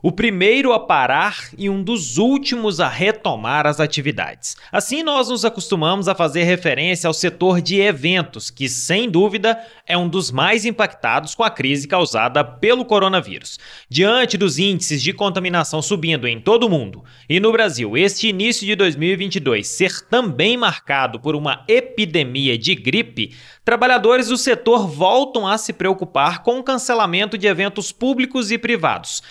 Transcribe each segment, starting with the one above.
O primeiro a parar e um dos últimos a retomar as atividades. Assim, nós nos acostumamos a fazer referência ao setor de eventos, que sem dúvida é um dos mais impactados com a crise causada pelo coronavírus. Diante dos índices de contaminação subindo em todo o mundo e no Brasil, este início de 2022 ser também marcado por uma epidemia de gripe, trabalhadores do setor voltam a se preocupar com o cancelamento de eventos públicos e privados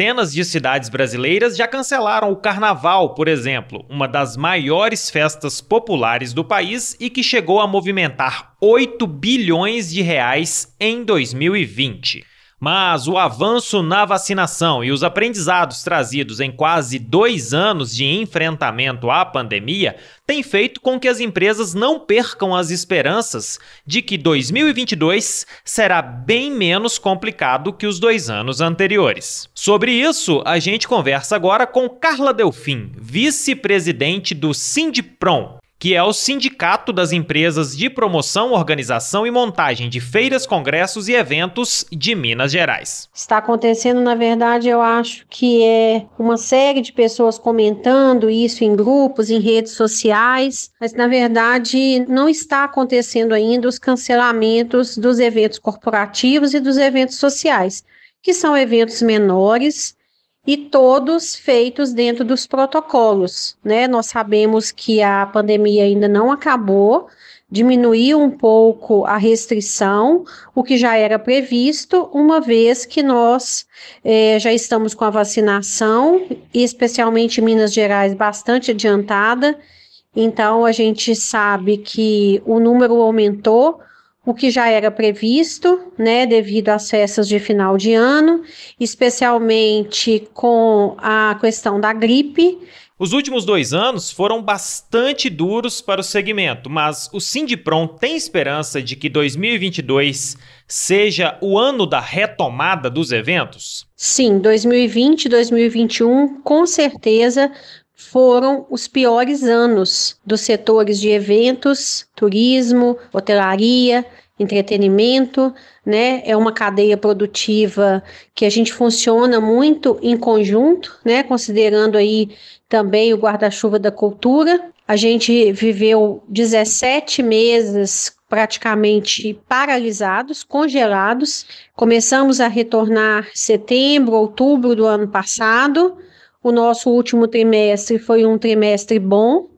centenas de cidades brasileiras já cancelaram o Carnaval, por exemplo, uma das maiores festas populares do país e que chegou a movimentar 8 bilhões de reais em 2020. Mas o avanço na vacinação e os aprendizados trazidos em quase dois anos de enfrentamento à pandemia têm feito com que as empresas não percam as esperanças de que 2022 será bem menos complicado que os dois anos anteriores. Sobre isso, a gente conversa agora com Carla Delfim, vice-presidente do Sindiprom, que é o Sindicato das Empresas de Promoção, Organização e Montagem de Feiras, Congressos e Eventos de Minas Gerais. Está acontecendo, na verdade, eu acho que é uma série de pessoas comentando isso em grupos, em redes sociais, mas na verdade não está acontecendo ainda os cancelamentos dos eventos corporativos e dos eventos sociais, que são eventos menores e todos feitos dentro dos protocolos, né? Nós sabemos que a pandemia ainda não acabou, diminuiu um pouco a restrição, o que já era previsto, uma vez que nós é, já estamos com a vacinação, especialmente Minas Gerais, bastante adiantada. Então, a gente sabe que o número aumentou, o que já era previsto, né, devido às festas de final de ano, especialmente com a questão da gripe. Os últimos dois anos foram bastante duros para o segmento, mas o Sindipron tem esperança de que 2022 seja o ano da retomada dos eventos? Sim, 2020 e 2021 com certeza foram os piores anos dos setores de eventos, turismo, hotelaria, entretenimento, né? É uma cadeia produtiva que a gente funciona muito em conjunto, né? Considerando aí também o guarda-chuva da cultura. A gente viveu 17 meses praticamente paralisados, congelados. Começamos a retornar setembro, outubro do ano passado o nosso último trimestre foi um trimestre bom,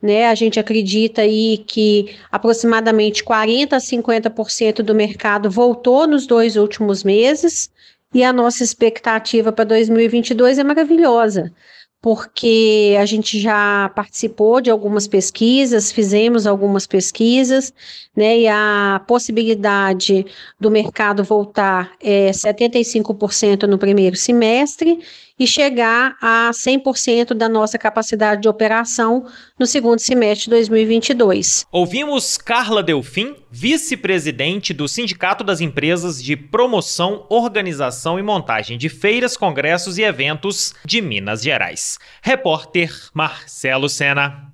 né? A gente acredita aí que aproximadamente 40 a 50% do mercado voltou nos dois últimos meses e a nossa expectativa para 2022 é maravilhosa, porque a gente já participou de algumas pesquisas, fizemos algumas pesquisas, né? E a possibilidade do mercado voltar é eh, 75% no primeiro semestre e chegar a 100% da nossa capacidade de operação no segundo semestre de 2022. Ouvimos Carla Delfim, vice-presidente do Sindicato das Empresas de Promoção, Organização e Montagem de Feiras, Congressos e Eventos de Minas Gerais. Repórter Marcelo Sena.